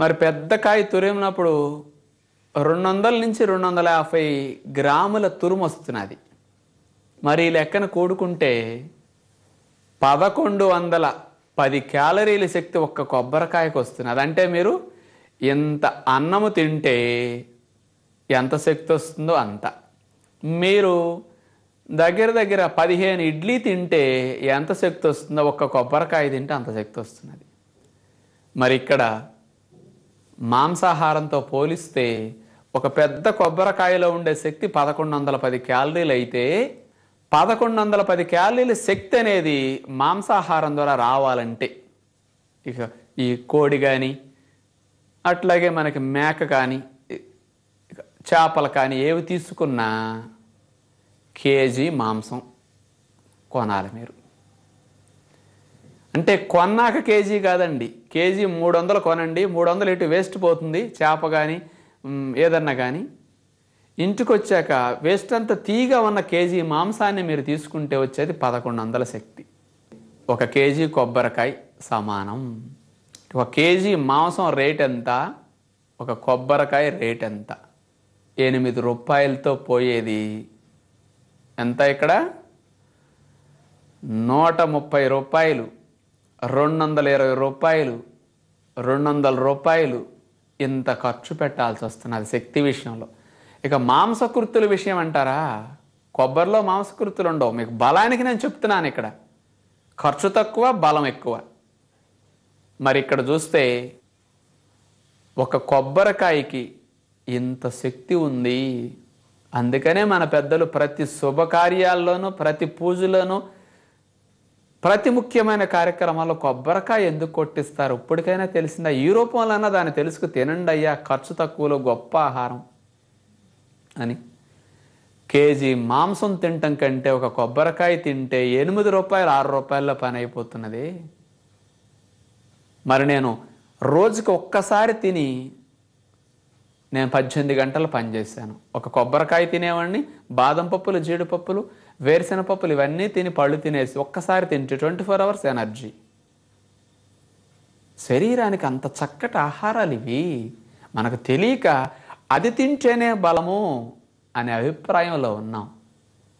మరి పెద్ద కాయ తురిమినప్పుడు రెండు వందల నుంచి రెండు వందల యాభై గ్రాముల తురుము వస్తున్నది మరి లెక్కన కూడుకుంటే పదకొండు వందల పది క్యాలరీల శక్తి ఒక్క కొబ్బరికాయకు వస్తున్నది అంటే మీరు ఎంత అన్నము తింటే ఎంత శక్తి వస్తుందో అంత మీరు దగ్గర దగ్గర పదిహేను ఇడ్లీ తింటే ఎంత శక్తి వస్తుందో ఒక్క కొబ్బరికాయ తింటే అంత శక్తి వస్తున్నది మరి ఇక్కడ మాంసాహారంతో పోలిస్తే ఒక పెద్ద కొబ్బరికాయలో ఉండే శక్తి పదకొండు వందల పది క్యాలరీలు అయితే పదకొండు వందల పది క్యాలరీల శక్తి అనేది మాంసాహారం ద్వారా రావాలంటే ఇక ఈ కోడి కానీ అట్లాగే మనకి మేక కానీ చేపలు కానీ ఏవి తీసుకున్నా కేజీ మాంసం కొనాలి మీరు అంటే కొన్నాక కేజీ కాదండి కేజీ మూడు వందలు కొనండి మూడు వందలు ఇటు వేస్ట్ పోతుంది చేప కానీ ఏదన్నా కానీ ఇంటికి వచ్చాక వేస్ట్ అంతా తీగ ఉన్న కేజీ మాంసాన్ని మీరు తీసుకుంటే వచ్చేది పదకొండు వందల శక్తి ఒక కేజీ కొబ్బరికాయ సమానం ఒక కేజీ మాంసం రేట్ ఎంత ఒక కొబ్బరికాయ రేట్ ఎంత ఎనిమిది రూపాయలతో పోయేది ఎంత ఇక్కడ నూట ముప్పై రూపాయలు రెండు వందల ఇరవై రూపాయలు రెండు వందల రూపాయలు ఇంత ఖర్చు పెట్టాల్సి వస్తున్నది శక్తి విషయంలో ఇక మాంసకృతుల విషయం అంటారా కొబ్బరిలో మాంసకృతులు ఉండవు మీకు బలానికి నేను చెప్తున్నాను ఇక్కడ ఖర్చు తక్కువ బలం ఎక్కువ మరి ఇక్కడ చూస్తే ఒక కొబ్బరికాయకి ఇంత శక్తి ఉంది అందుకనే మన పెద్దలు ప్రతి శుభకార్యాల్లోనూ ప్రతి పూజలోనూ ప్రతి ముఖ్యమైన కార్యక్రమాల్లో కొబ్బరికాయ ఎందుకు కొట్టిస్తారు ఇప్పటికైనా తెలిసిందా ఈ అన్నా దాన్ని తెలుసుకు తినండి అయ్యా ఖర్చు తక్కువలో గొప్ప ఆహారం అని కేజీ మాంసం తినటం కంటే ఒక కొబ్బరికాయ తింటే ఎనిమిది రూపాయలు ఆరు రూపాయల్లో పని అయిపోతున్నది మరి నేను రోజుకి ఒక్కసారి తిని నేను పద్దెనిమిది గంటలు పనిచేశాను ఒక కొబ్బరికాయ తినేవాడిని బాదం పప్పులు జీడిపప్పులు వేరుశెన పప్పులు ఇవన్నీ తిని పళ్ళు తినేసి ఒక్కసారి తింటే ట్వంటీ ఫోర్ అవర్స్ ఎనర్జీ శరీరానికి అంత చక్కటి ఆహారాలు ఇవి మనకు తెలియక అది తింటేనే బలము అనే అభిప్రాయంలో ఉన్నాం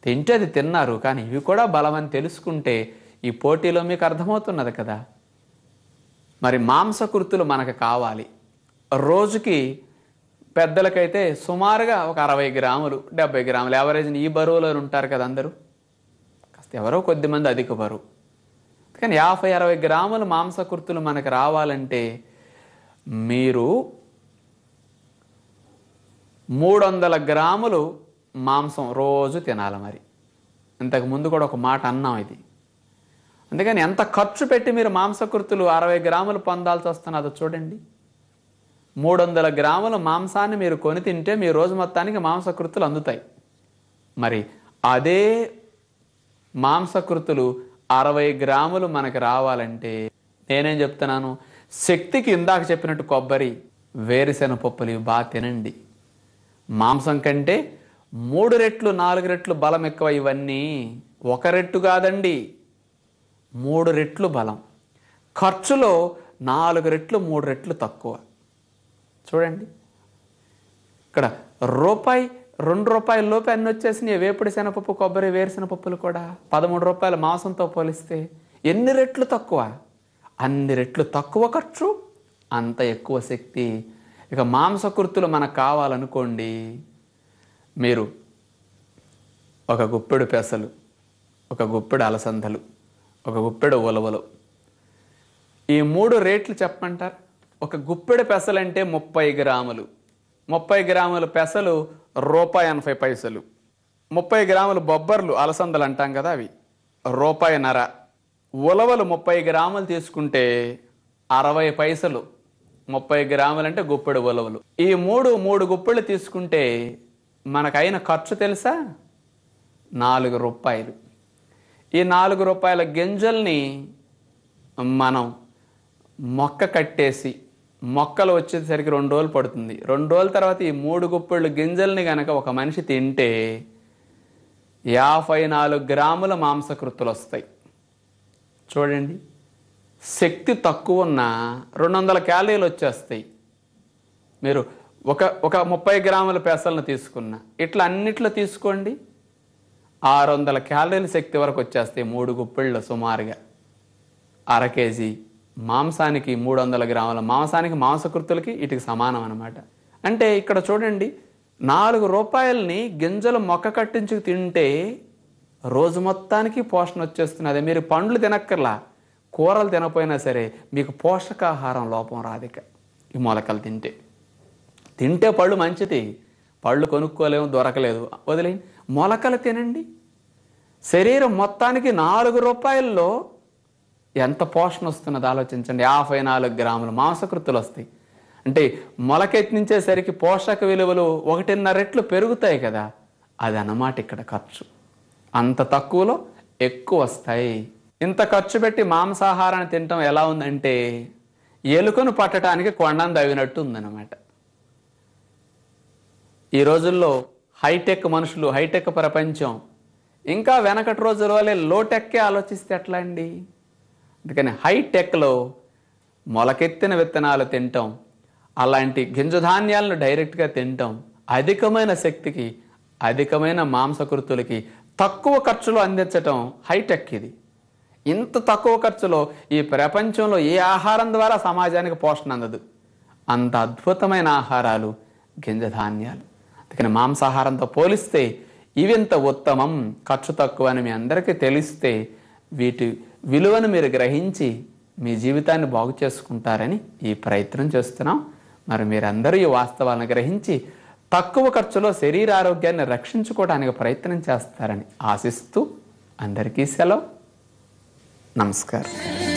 తింటే అది తిన్నారు కానీ ఇవి కూడా బలమని తెలుసుకుంటే ఈ పోటీలో మీకు అర్థమవుతున్నది కదా మరి మాంసకృతులు మనకు కావాలి రోజుకి పెద్దలకైతే సుమారుగా ఒక అరవై గ్రాములు డెబ్బై గ్రాములు యావరేజ్ ఈ బరువులో ఉంటారు కదా అందరూ కాస్త ఎవరో కొద్దిమంది అధిక బరువు కానీ యాభై అరవై గ్రాములు మాంసకృతులు మనకు రావాలంటే మీరు మూడు వందల గ్రాములు మాంసం రోజు తినాలి మరి ఇంతకు ముందు కూడా ఒక మాట అన్నాం ఇది అందుకని ఎంత ఖర్చు పెట్టి మీరు మాంసకృతులు అరవై గ్రాములు పొందాల్సి వస్తున్నదో చూడండి మూడు వందల గ్రాముల మాంసాన్ని మీరు కొని తింటే మీ రోజు మొత్తానికి మాంసకృతులు అందుతాయి మరి అదే మాంసకృతులు అరవై గ్రాములు మనకు రావాలంటే నేనేం చెప్తున్నాను శక్తికి ఇందాక చెప్పినట్టు కొబ్బరి వేరుశెన పప్పులు ఇవి బాగా తినండి మాంసం కంటే మూడు రెట్లు నాలుగు రెట్లు బలం ఎక్కువ ఇవన్నీ ఒక రెట్టు కాదండి మూడు రెట్లు బలం ఖర్చులో నాలుగు రెట్లు మూడు రెట్లు తక్కువ చూడండి ఇక్కడ రూపాయి రెండు రూపాయల లోపే అన్ని వచ్చేసినాయి వేపుడు శనపప్పు కొబ్బరి వేరుసిన పప్పులు కూడా పదమూడు రూపాయల మాంసంతో పోలిస్తే ఎన్ని రెట్లు తక్కువ అన్ని రెట్లు తక్కువ ఖర్చు అంత ఎక్కువ శక్తి ఇక మాంసకృతులు మనకు కావాలనుకోండి మీరు ఒక గుప్పెడు పెసలు ఒక గుప్పెడు అలసందలు ఒక గుప్పెడు ఉలవలు ఈ మూడు రేట్లు చెప్పమంటారు ఒక గుప్పెడు పెసలంటే ముప్పై గ్రాములు ముప్పై గ్రాముల పెసలు రూపాయి ఎనభై పైసలు ముప్పై గ్రాముల బొబ్బర్లు అలసందలు అంటాం కదా అవి రూపాయి నర ఉలవలు ముప్పై గ్రాములు తీసుకుంటే అరవై పైసలు ముప్పై గ్రాములు అంటే గుప్పెడు ఉలవలు ఈ మూడు మూడు గుప్పెళ్ళు తీసుకుంటే మనకైన ఖర్చు తెలుసా నాలుగు రూపాయలు ఈ నాలుగు రూపాయల గింజల్ని మనం మొక్క కట్టేసి మొక్కలు వచ్చేసరికి రెండు రోజులు పడుతుంది రెండు రోజుల తర్వాత ఈ మూడు గుప్పళ్ళు గింజల్ని గనక ఒక మనిషి తింటే యాభై నాలుగు గ్రాముల మాంసకృత్తులు వస్తాయి చూడండి శక్తి తక్కువ ఉన్న రెండు వందల క్యాలరీలు వచ్చేస్తాయి మీరు ఒక ఒక ముప్పై గ్రాముల పెసలను తీసుకున్న ఇట్లా అన్నిట్లో తీసుకోండి ఆరు వందల క్యాలరీల శక్తి వరకు వచ్చేస్తాయి మూడు గుప్పిళ్ళు సుమారుగా అర కేజీ మాంసానికి మూడు వందల గ్రాముల మాంసానికి మాంసకృతులకి వీటికి సమానం అనమాట అంటే ఇక్కడ చూడండి నాలుగు రూపాయలని గింజలు మొక్క కట్టించి తింటే రోజు మొత్తానికి పోషణ వచ్చేస్తున్నది మీరు పండ్లు తినక్కర్లా కూరలు తినపోయినా సరే మీకు పోషకాహారం లోపం ఇక ఈ మొలకలు తింటే తింటే పళ్ళు మంచిది పళ్ళు కొనుక్కోలేము దొరకలేదు వదిలేయండి మొలకలు తినండి శరీరం మొత్తానికి నాలుగు రూపాయల్లో ఎంత పోషణ వస్తున్నది ఆలోచించండి యాభై నాలుగు గ్రాములు మాంసకృతులు వస్తాయి అంటే మొలకెత్నించేసరికి పోషక విలువలు ఒకటిన్నర రెట్లు పెరుగుతాయి కదా అది అన్నమాట ఇక్కడ ఖర్చు అంత తక్కువలో ఎక్కువ వస్తాయి ఇంత ఖర్చు పెట్టి మాంసాహారాన్ని తినటం ఎలా ఉందంటే ఎలుకను పట్టడానికి కొండను తవ్వినట్టు ఉందన్నమాట ఈ రోజుల్లో హైటెక్ మనుషులు హైటెక్ ప్రపంచం ఇంకా వెనకటి రోజుల వల్లే లోటెక్కే ఆలోచిస్తే ఎట్లా అండి అందుకని హైటెక్లో మొలకెత్తిన విత్తనాలు తినటం అలాంటి గింజధాన్యాలను డైరెక్ట్గా తినటం అధికమైన శక్తికి అధికమైన మాంసకృతులకి తక్కువ ఖర్చులో అందించటం హైటెక్ ఇది ఇంత తక్కువ ఖర్చులో ఈ ప్రపంచంలో ఏ ఆహారం ద్వారా సమాజానికి పోషణ అందదు అంత అద్భుతమైన ఆహారాలు గింజధాన్యాలు అందుకని మాంసాహారంతో పోలిస్తే ఇవింత ఉత్తమం ఖర్చు తక్కువ అని మీ అందరికీ తెలిస్తే వీటి విలువను మీరు గ్రహించి మీ జీవితాన్ని బాగు చేసుకుంటారని ఈ ప్రయత్నం చేస్తున్నాం మరి మీరందరూ ఈ వాస్తవాలను గ్రహించి తక్కువ ఖర్చులో శరీర ఆరోగ్యాన్ని రక్షించుకోవడానికి ప్రయత్నం చేస్తారని ఆశిస్తూ అందరికీ సెలవు నమస్కారం